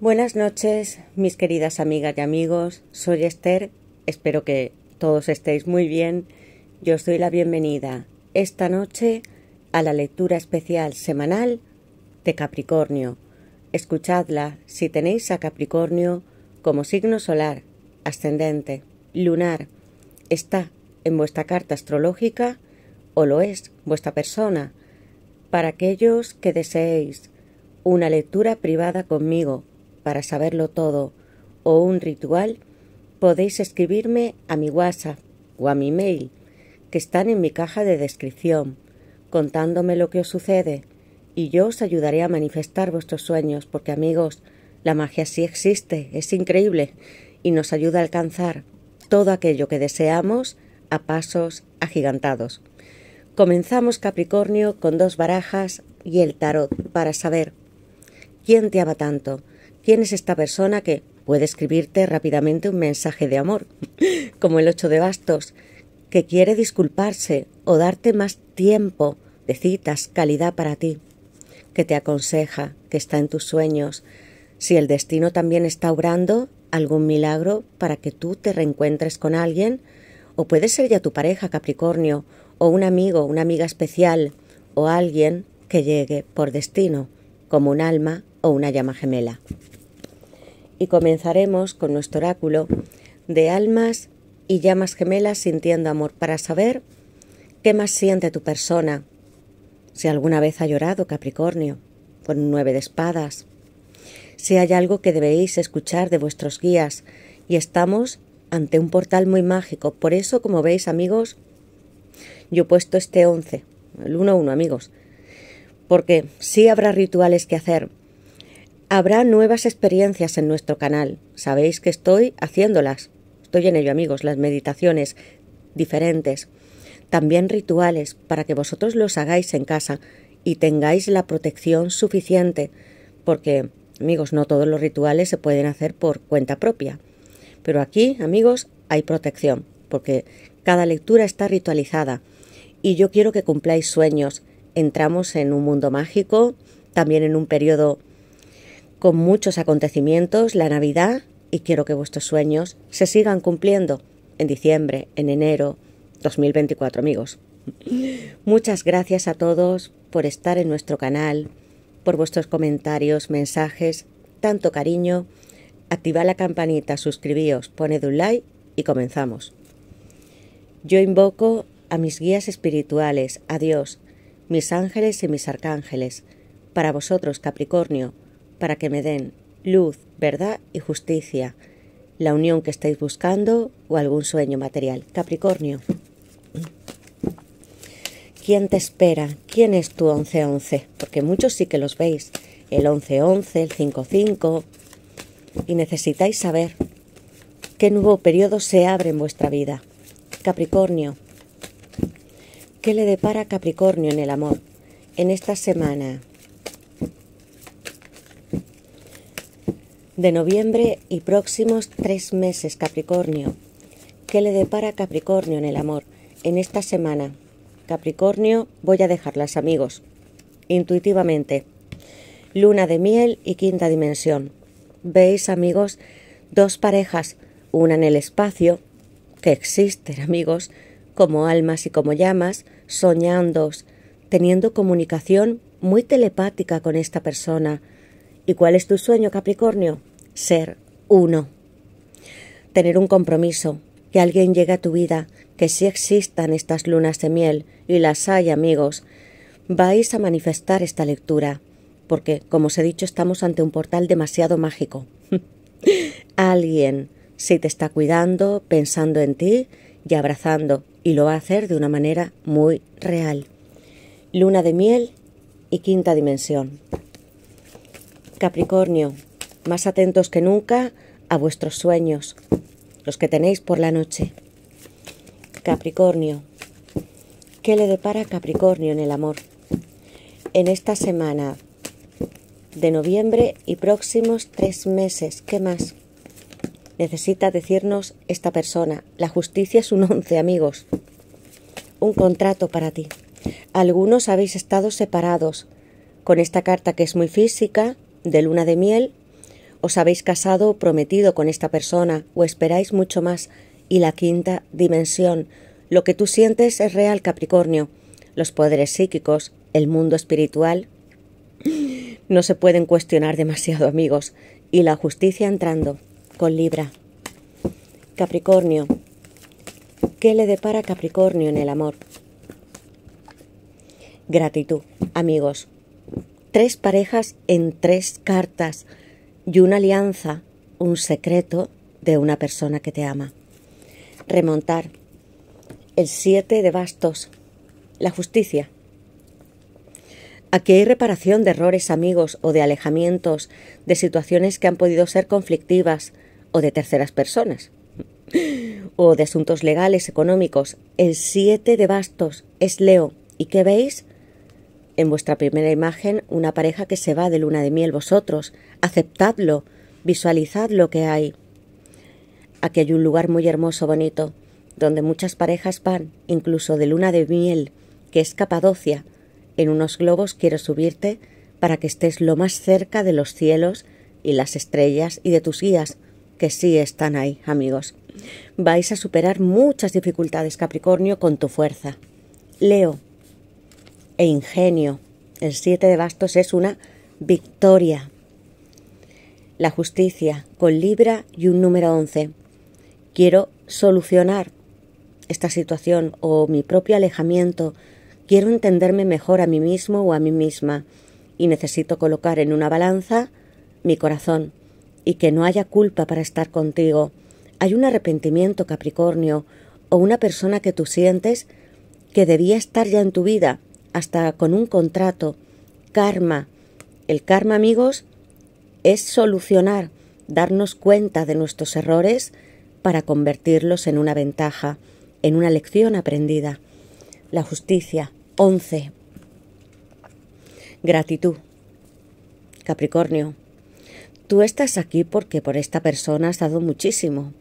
Buenas noches, mis queridas amigas y amigos. Soy Esther. Espero que todos estéis muy bien. Yo os doy la bienvenida esta noche a la lectura especial semanal de Capricornio. Escuchadla si tenéis a Capricornio como signo solar, ascendente, lunar. Está en vuestra carta astrológica o lo es vuestra persona. Para aquellos que deseéis una lectura privada conmigo para saberlo todo o un ritual, podéis escribirme a mi WhatsApp o a mi mail, que están en mi caja de descripción, contándome lo que os sucede, y yo os ayudaré a manifestar vuestros sueños, porque amigos, la magia sí existe, es increíble, y nos ayuda a alcanzar todo aquello que deseamos a pasos agigantados. Comenzamos Capricornio con dos barajas y el tarot para saber quién te ama tanto, ¿Quién es esta persona que puede escribirte rápidamente un mensaje de amor, como el 8 de bastos, que quiere disculparse o darte más tiempo de citas, calidad para ti, que te aconseja, que está en tus sueños, si el destino también está obrando algún milagro para que tú te reencuentres con alguien, o puede ser ya tu pareja, Capricornio, o un amigo, una amiga especial, o alguien que llegue por destino, como un alma o una llama gemela y comenzaremos con nuestro oráculo de almas y llamas gemelas sintiendo amor para saber qué más siente tu persona. Si alguna vez ha llorado Capricornio, con un nueve de espadas. Si hay algo que debéis escuchar de vuestros guías y estamos ante un portal muy mágico. Por eso, como veis amigos, yo he puesto este 11, el 1-1 amigos, porque sí habrá rituales que hacer, Habrá nuevas experiencias en nuestro canal. Sabéis que estoy haciéndolas. Estoy en ello, amigos, las meditaciones diferentes. También rituales para que vosotros los hagáis en casa y tengáis la protección suficiente. Porque, amigos, no todos los rituales se pueden hacer por cuenta propia. Pero aquí, amigos, hay protección, porque cada lectura está ritualizada. Y yo quiero que cumpláis sueños. Entramos en un mundo mágico, también en un periodo con muchos acontecimientos la Navidad y quiero que vuestros sueños se sigan cumpliendo en diciembre, en enero 2024, amigos. Muchas gracias a todos por estar en nuestro canal, por vuestros comentarios, mensajes, tanto cariño. Activa la campanita, suscribíos, poned un like y comenzamos. Yo invoco a mis guías espirituales, a Dios, mis ángeles y mis arcángeles, para vosotros, Capricornio, para que me den luz, verdad y justicia, la unión que estáis buscando o algún sueño material. Capricornio. ¿Quién te espera? ¿Quién es tu 1111? Porque muchos sí que los veis. El 1111, 11 el 55. Y necesitáis saber qué nuevo periodo se abre en vuestra vida. Capricornio. ¿Qué le depara Capricornio en el amor? En esta semana de noviembre y próximos tres meses, Capricornio. ¿Qué le depara Capricornio en el amor? En esta semana, Capricornio, voy a dejarlas, amigos. Intuitivamente. Luna de miel y quinta dimensión. Veis, amigos, dos parejas, una en el espacio, que existen, amigos, como almas y como llamas, soñando, teniendo comunicación muy telepática con esta persona. ¿Y cuál es tu sueño, Capricornio? ser uno. Tener un compromiso, que alguien llegue a tu vida, que si existan estas lunas de miel, y las hay, amigos, vais a manifestar esta lectura, porque, como os he dicho, estamos ante un portal demasiado mágico. alguien, si te está cuidando, pensando en ti y abrazando, y lo va a hacer de una manera muy real. Luna de miel y quinta dimensión. Capricornio, más atentos que nunca a vuestros sueños, los que tenéis por la noche. Capricornio. ¿Qué le depara Capricornio en el amor? En esta semana de noviembre y próximos tres meses, ¿qué más? Necesita decirnos esta persona. La justicia es un once, amigos. Un contrato para ti. Algunos habéis estado separados. Con esta carta que es muy física, de luna de miel, os habéis casado o prometido con esta persona o esperáis mucho más. Y la quinta dimensión. Lo que tú sientes es real, Capricornio. Los poderes psíquicos, el mundo espiritual, no se pueden cuestionar demasiado, amigos. Y la justicia entrando con Libra. Capricornio. ¿Qué le depara Capricornio en el amor? Gratitud, amigos. Tres parejas en tres cartas y una alianza, un secreto de una persona que te ama. Remontar. El siete de bastos. La justicia. Aquí hay reparación de errores amigos o de alejamientos, de situaciones que han podido ser conflictivas o de terceras personas, o de asuntos legales, económicos. El siete de bastos es Leo. ¿Y qué veis? en vuestra primera imagen una pareja que se va de luna de miel vosotros. Aceptadlo, visualizad lo que hay. Aquí hay un lugar muy hermoso, bonito, donde muchas parejas van, incluso de luna de miel, que es Capadocia. En unos globos quiero subirte para que estés lo más cerca de los cielos y las estrellas y de tus guías, que sí están ahí, amigos. Vais a superar muchas dificultades, Capricornio, con tu fuerza. Leo, e ingenio. El siete de bastos es una victoria. La justicia, con Libra y un número once Quiero solucionar esta situación o mi propio alejamiento. Quiero entenderme mejor a mí mismo o a mí misma y necesito colocar en una balanza mi corazón y que no haya culpa para estar contigo. Hay un arrepentimiento, Capricornio, o una persona que tú sientes que debía estar ya en tu vida hasta con un contrato. Karma. El karma, amigos, es solucionar, darnos cuenta de nuestros errores para convertirlos en una ventaja, en una lección aprendida. La justicia. 11. Gratitud. Capricornio. Tú estás aquí porque por esta persona has dado muchísimo,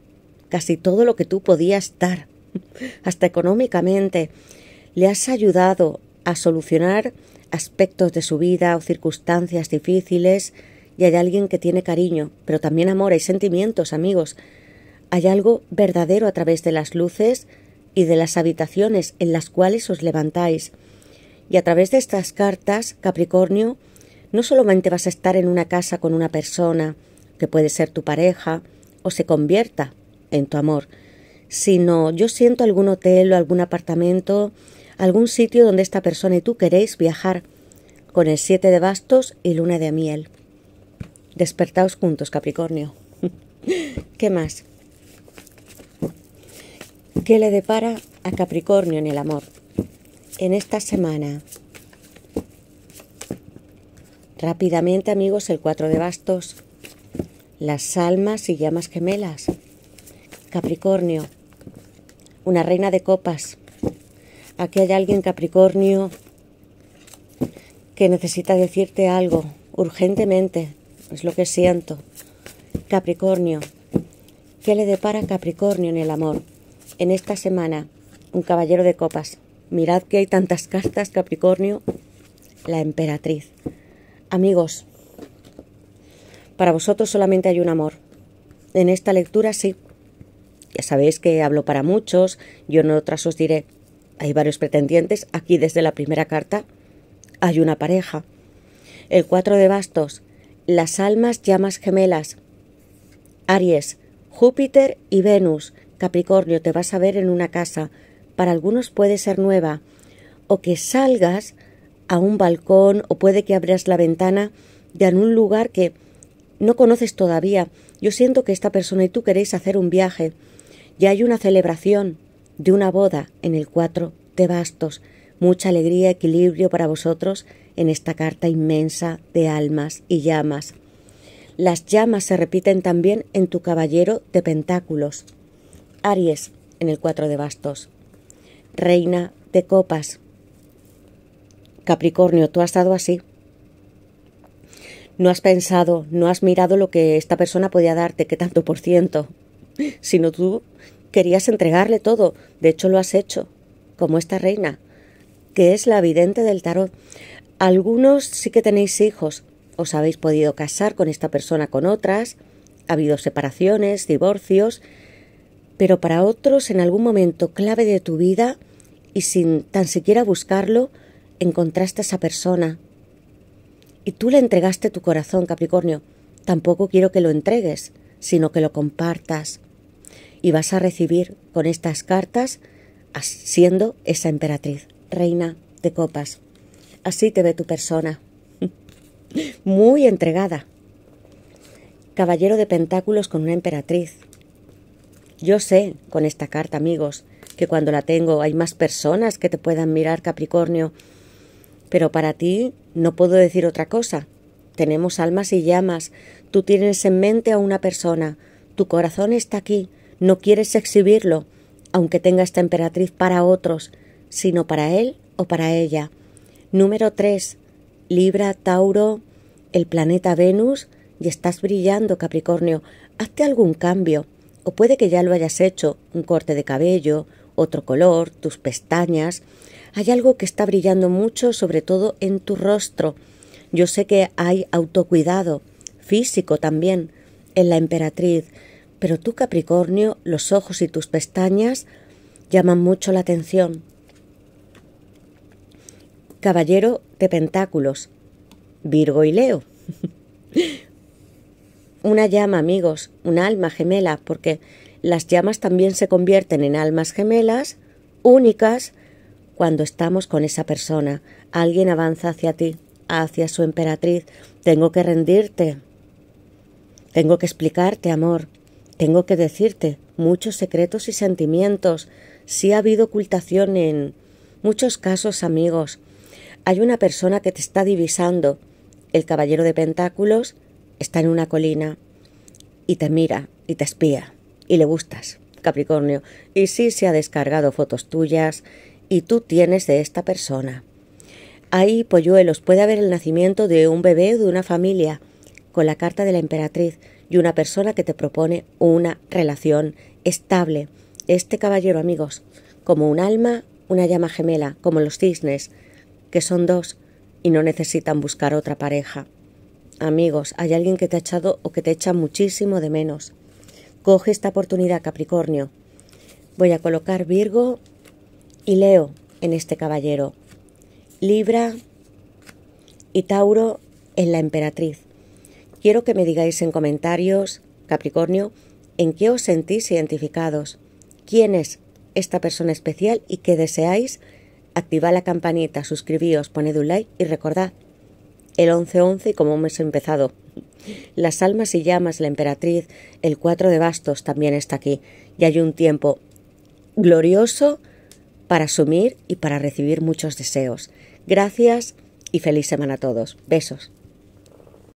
casi todo lo que tú podías dar, hasta económicamente. Le has ayudado, a solucionar aspectos de su vida o circunstancias difíciles y hay alguien que tiene cariño, pero también amor, hay sentimientos, amigos. Hay algo verdadero a través de las luces y de las habitaciones en las cuales os levantáis. Y a través de estas cartas, Capricornio, no solamente vas a estar en una casa con una persona que puede ser tu pareja o se convierta en tu amor, sino yo siento algún hotel o algún apartamento algún sitio donde esta persona y tú queréis viajar, con el siete de bastos y luna de miel. Despertaos juntos, Capricornio. ¿Qué más? ¿Qué le depara a Capricornio en el amor? En esta semana, rápidamente amigos, el 4 de bastos, las almas y llamas gemelas. Capricornio, una reina de copas, Aquí hay alguien Capricornio que necesita decirte algo urgentemente. Es lo que siento. Capricornio. ¿Qué le depara Capricornio en el amor? En esta semana, un caballero de copas. Mirad que hay tantas cartas, Capricornio. La emperatriz. Amigos, para vosotros solamente hay un amor. En esta lectura sí. Ya sabéis que hablo para muchos, yo en otras os diré, hay varios pretendientes. Aquí desde la primera carta hay una pareja. El cuatro de bastos, las almas llamas gemelas. Aries, Júpiter y Venus. Capricornio, te vas a ver en una casa. Para algunos puede ser nueva. O que salgas a un balcón o puede que abras la ventana de algún lugar que no conoces todavía. Yo siento que esta persona y tú queréis hacer un viaje. Ya hay una celebración de una boda en el cuatro de bastos. Mucha alegría, equilibrio para vosotros en esta carta inmensa de almas y llamas. Las llamas se repiten también en tu caballero de pentáculos. Aries en el 4 de bastos. Reina de copas. Capricornio, tú has estado así. No has pensado, no has mirado lo que esta persona podía darte, qué tanto por ciento. Sino tú Querías entregarle todo, de hecho lo has hecho, como esta reina, que es la vidente del tarot. Algunos sí que tenéis hijos, os habéis podido casar con esta persona, con otras, ha habido separaciones, divorcios, pero para otros en algún momento clave de tu vida y sin tan siquiera buscarlo, encontraste a esa persona. Y tú le entregaste tu corazón, Capricornio. Tampoco quiero que lo entregues, sino que lo compartas y vas a recibir con estas cartas siendo esa emperatriz, reina de copas. Así te ve tu persona. Muy entregada. Caballero de Pentáculos con una emperatriz. Yo sé, con esta carta, amigos, que cuando la tengo hay más personas que te puedan mirar, Capricornio. Pero para ti no puedo decir otra cosa. Tenemos almas y llamas. Tú tienes en mente a una persona. Tu corazón está aquí. No quieres exhibirlo, aunque tenga esta emperatriz para otros, sino para él o para ella. Número 3. Libra, Tauro, el planeta Venus, y estás brillando, Capricornio. Hazte algún cambio, o puede que ya lo hayas hecho, un corte de cabello, otro color, tus pestañas. Hay algo que está brillando mucho, sobre todo en tu rostro. Yo sé que hay autocuidado, físico también, en la emperatriz. Pero tú, Capricornio, los ojos y tus pestañas llaman mucho la atención. Caballero de Pentáculos, Virgo y Leo. Una llama, amigos, un alma gemela, porque las llamas también se convierten en almas gemelas, únicas, cuando estamos con esa persona. Alguien avanza hacia ti, hacia su emperatriz. Tengo que rendirte. Tengo que explicarte, amor tengo que decirte, muchos secretos y sentimientos. si ha habido ocultación en muchos casos, amigos. Hay una persona que te está divisando. El caballero de pentáculos está en una colina y te mira y te espía y le gustas, Capricornio. Y sí se ha descargado fotos tuyas y tú tienes de esta persona. Ahí, polluelos, puede haber el nacimiento de un bebé o de una familia, con la carta de la emperatriz y una persona que te propone una relación estable. Este caballero, amigos, como un alma, una llama gemela, como los cisnes, que son dos y no necesitan buscar otra pareja. Amigos, hay alguien que te ha echado o que te echa muchísimo de menos. Coge esta oportunidad, Capricornio. Voy a colocar Virgo y Leo en este caballero. Libra y Tauro en la emperatriz. Quiero que me digáis en comentarios, Capricornio, en qué os sentís identificados, quién es esta persona especial y qué deseáis. Activad la campanita, suscribíos, poned un like y recordad el 11-11 y como hemos empezado. Las almas y llamas, la emperatriz, el 4 de bastos también está aquí. Y hay un tiempo glorioso para asumir y para recibir muchos deseos. Gracias y feliz semana a todos. Besos.